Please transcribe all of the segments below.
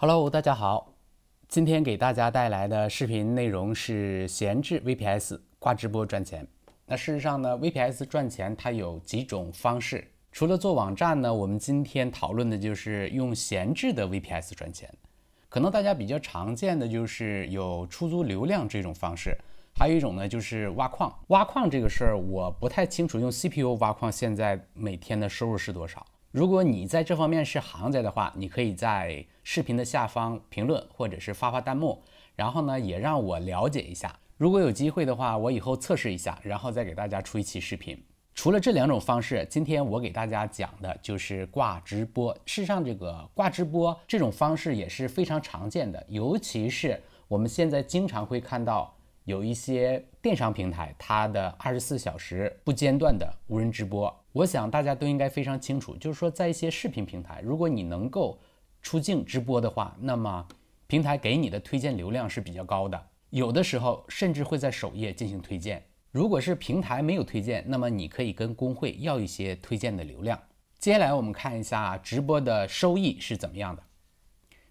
Hello，大家好，今天给大家带来的视频内容是闲置 VPS 挂直播赚钱。那事实上呢，VPS 赚钱它有几种方式，除了做网站呢，我们今天讨论的就是用闲置的 VPS 赚钱。可能大家比较常见的就是有出租流量这种方式，还有一种呢就是挖矿。挖矿这个事儿我不太清楚，用 CPU 挖矿现在每天的收入是多少？如果你在这方面是行家的话，你可以在视频的下方评论，或者是发发弹幕，然后呢也让我了解一下。如果有机会的话，我以后测试一下，然后再给大家出一期视频。除了这两种方式，今天我给大家讲的就是挂直播。事实上，这个挂直播这种方式也是非常常见的，尤其是我们现在经常会看到有一些电商平台它的二十四小时不间断的无人直播。我想大家都应该非常清楚，就是说，在一些视频平台，如果你能够出镜直播的话，那么平台给你的推荐流量是比较高的，有的时候甚至会在首页进行推荐。如果是平台没有推荐，那么你可以跟工会要一些推荐的流量。接下来我们看一下直播的收益是怎么样的。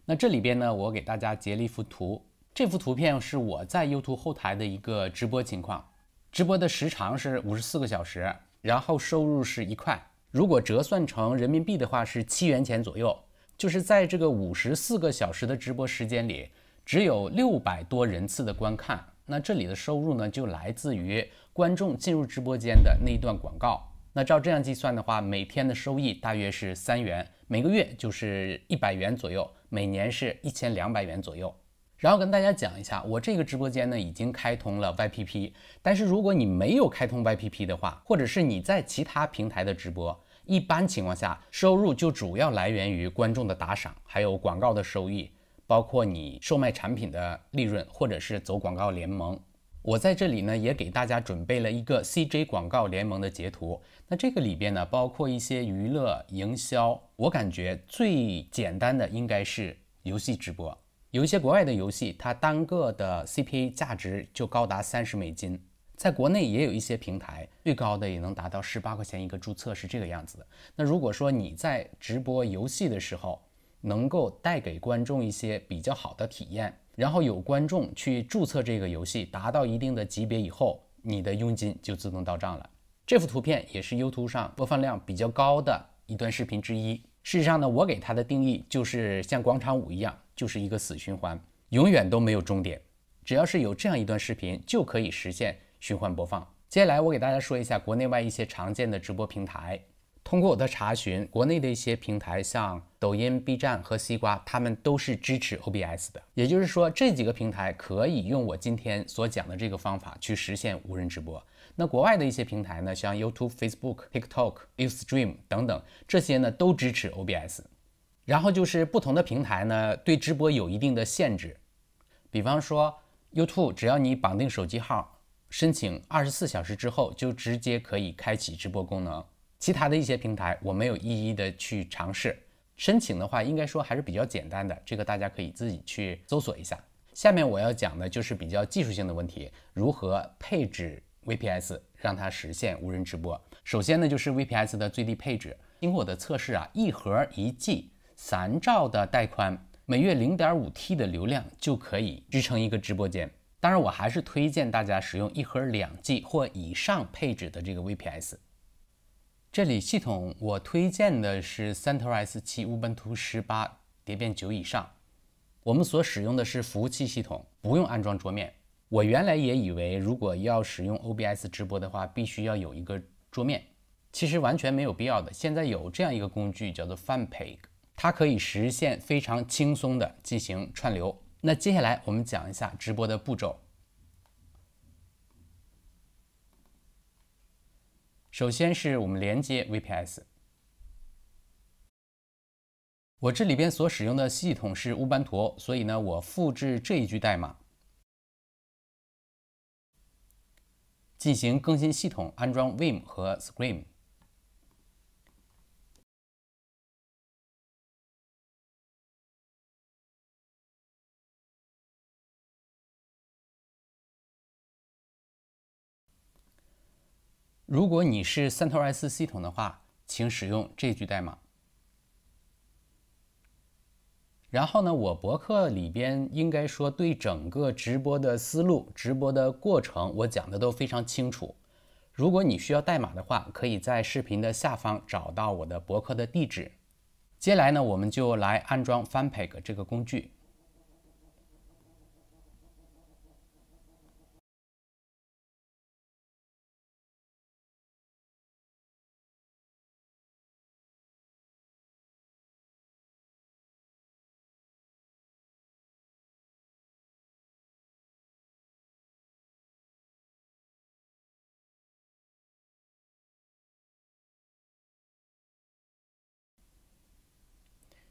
那这里边呢，我给大家截了一幅图，这幅图片是我在 YouTube 后台的一个直播情况，直播的时长是五十四个小时。然后收入是一块，如果折算成人民币的话是七元钱左右。就是在这个五十四个小时的直播时间里，只有六百多人次的观看，那这里的收入呢就来自于观众进入直播间的那一段广告。那照这样计算的话，每天的收益大约是三元，每个月就是一百元左右，每年是一千两百元左右。然后跟大家讲一下，我这个直播间呢已经开通了 YPP，但是如果你没有开通 YPP 的话，或者是你在其他平台的直播，一般情况下收入就主要来源于观众的打赏，还有广告的收益，包括你售卖产品的利润，或者是走广告联盟。我在这里呢也给大家准备了一个 CJ 广告联盟的截图，那这个里边呢包括一些娱乐营销，我感觉最简单的应该是游戏直播。有一些国外的游戏，它单个的 CPA 价值就高达三十美金，在国内也有一些平台，最高的也能达到十八块钱一个注册，是这个样子的。那如果说你在直播游戏的时候，能够带给观众一些比较好的体验，然后有观众去注册这个游戏，达到一定的级别以后，你的佣金就自动到账了。这幅图片也是 YouTube 上播放量比较高的一段视频之一。事实上呢，我给它的定义就是像广场舞一样。就是一个死循环，永远都没有终点。只要是有这样一段视频，就可以实现循环播放。接下来我给大家说一下国内外一些常见的直播平台。通过我的查询，国内的一些平台像抖音、B 站和西瓜，它们都是支持 OBS 的。也就是说，这几个平台可以用我今天所讲的这个方法去实现无人直播。那国外的一些平台呢，像 YouTube、Facebook、TikTok、Live Stream 等等，这些呢都支持 OBS。然后就是不同的平台呢，对直播有一定的限制，比方说 YouTube，只要你绑定手机号，申请二十四小时之后就直接可以开启直播功能。其他的一些平台我没有一一的去尝试申请的话，应该说还是比较简单的，这个大家可以自己去搜索一下。下面我要讲的就是比较技术性的问题，如何配置 VPS 让它实现无人直播。首先呢，就是 VPS 的最低配置，经过我的测试啊，一核一 G。三兆的带宽，每月零点五 T 的流量就可以支撑一个直播间。当然，我还是推荐大家使用一核两 G 或以上配置的这个 VPS。这里系统我推荐的是 CentOS 七、Ubuntu 十八、迭变九以上。我们所使用的是服务器系统，不用安装桌面。我原来也以为，如果要使用 OBS 直播的话，必须要有一个桌面，其实完全没有必要的。现在有这样一个工具叫做 Fanpage。它可以实现非常轻松的进行串流。那接下来我们讲一下直播的步骤。首先是我们连接 VPS，我这里边所使用的系统是乌班图，所以呢，我复制这一句代码，进行更新系统，安装 Vim 和 Screem。如果你是 CentOS 系统的话，请使用这句代码。然后呢，我博客里边应该说对整个直播的思路、直播的过程，我讲的都非常清楚。如果你需要代码的话，可以在视频的下方找到我的博客的地址。接下来呢，我们就来安装 f a n p e g 这个工具。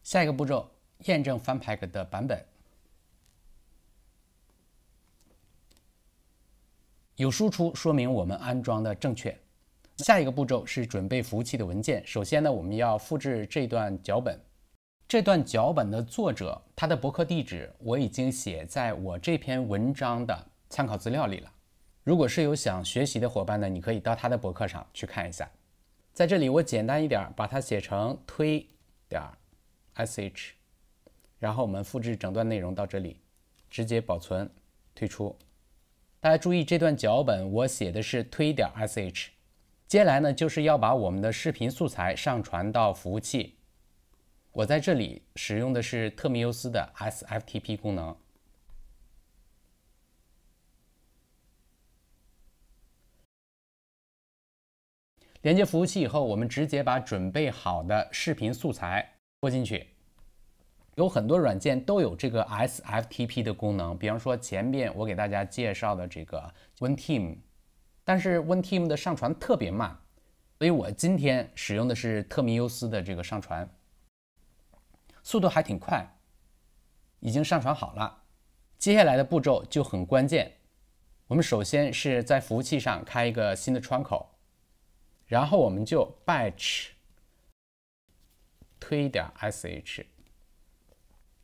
下一个步骤，验证翻 pack 的版本，有输出说明我们安装的正确。下一个步骤是准备服务器的文件。首先呢，我们要复制这段脚本。这段脚本的作者，他的博客地址我已经写在我这篇文章的参考资料里了。如果是有想学习的伙伴呢，你可以到他的博客上去看一下。在这里我简单一点，把它写成推点儿。sh，然后我们复制整段内容到这里，直接保存退出。大家注意，这段脚本我写的是推点 sh。接下来呢，就是要把我们的视频素材上传到服务器。我在这里使用的是特米优斯的 SFTP 功能。连接服务器以后，我们直接把准备好的视频素材。拖进去，有很多软件都有这个 SFTP 的功能，比方说前面我给大家介绍的这个 WinTeam，但是 WinTeam 的上传特别慢，所以我今天使用的是特米优斯的这个上传，速度还挺快，已经上传好了。接下来的步骤就很关键，我们首先是在服务器上开一个新的窗口，然后我们就 Batch。推点 sh。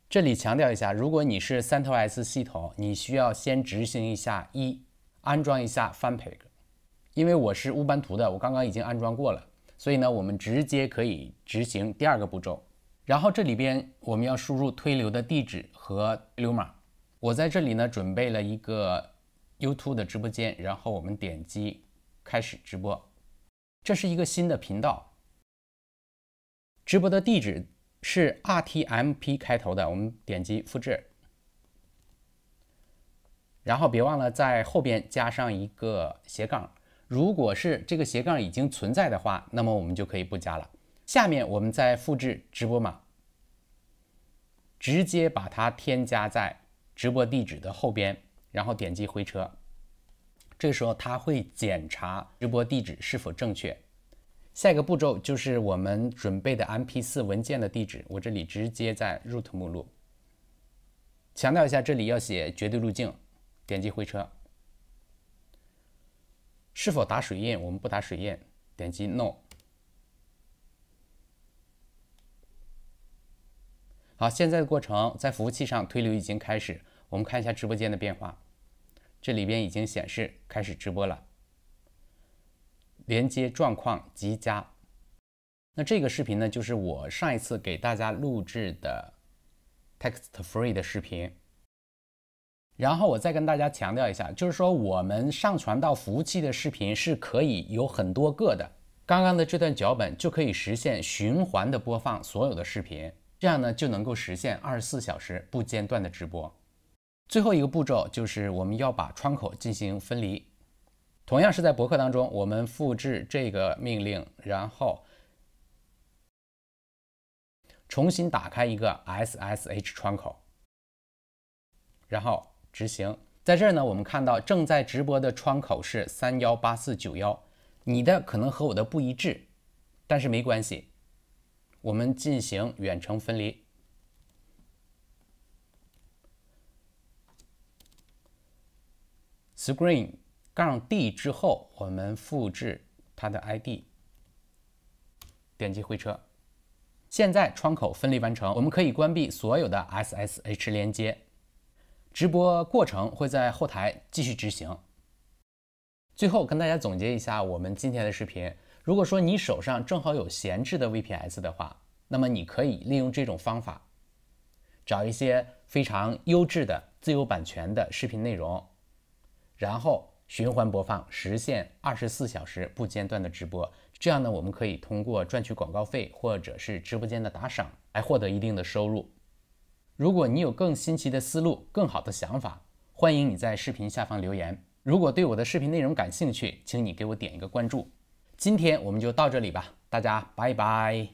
这里强调一下，如果你是三头 s 系统，你需要先执行一下一安装一下 fanpeg，因为我是乌班图的，我刚刚已经安装过了，所以呢，我们直接可以执行第二个步骤。然后这里边我们要输入推流的地址和流码。我在这里呢准备了一个 y o u t u b e 的直播间，然后我们点击开始直播，这是一个新的频道。直播的地址是 RTMP 开头的，我们点击复制，然后别忘了在后边加上一个斜杠。如果是这个斜杠已经存在的话，那么我们就可以不加了。下面我们再复制直播码，直接把它添加在直播地址的后边，然后点击回车。这时候它会检查直播地址是否正确。下一个步骤就是我们准备的 MP4 文件的地址，我这里直接在 root 目录。强调一下，这里要写绝对路径。点击回车。是否打水印？我们不打水印，点击 No。好，现在的过程在服务器上推流已经开始，我们看一下直播间的变化。这里边已经显示开始直播了。连接状况极佳。那这个视频呢，就是我上一次给大家录制的 text-free 的视频。然后我再跟大家强调一下，就是说我们上传到服务器的视频是可以有很多个的。刚刚的这段脚本就可以实现循环的播放所有的视频，这样呢就能够实现二十四小时不间断的直播。最后一个步骤就是我们要把窗口进行分离。同样是在博客当中，我们复制这个命令，然后重新打开一个 SSH 窗口，然后执行。在这儿呢，我们看到正在直播的窗口是三幺八四九幺，你的可能和我的不一致，但是没关系，我们进行远程分离，screen。杠 d 之后，我们复制它的 id，点击回车，现在窗口分离完成，我们可以关闭所有的 ssh 连接，直播过程会在后台继续执行。最后跟大家总结一下我们今天的视频，如果说你手上正好有闲置的 vps 的话，那么你可以利用这种方法，找一些非常优质的自由版权的视频内容，然后。循环播放，实现二十四小时不间断的直播。这样呢，我们可以通过赚取广告费或者是直播间的打赏来获得一定的收入。如果你有更新奇的思路、更好的想法，欢迎你在视频下方留言。如果对我的视频内容感兴趣，请你给我点一个关注。今天我们就到这里吧，大家拜拜。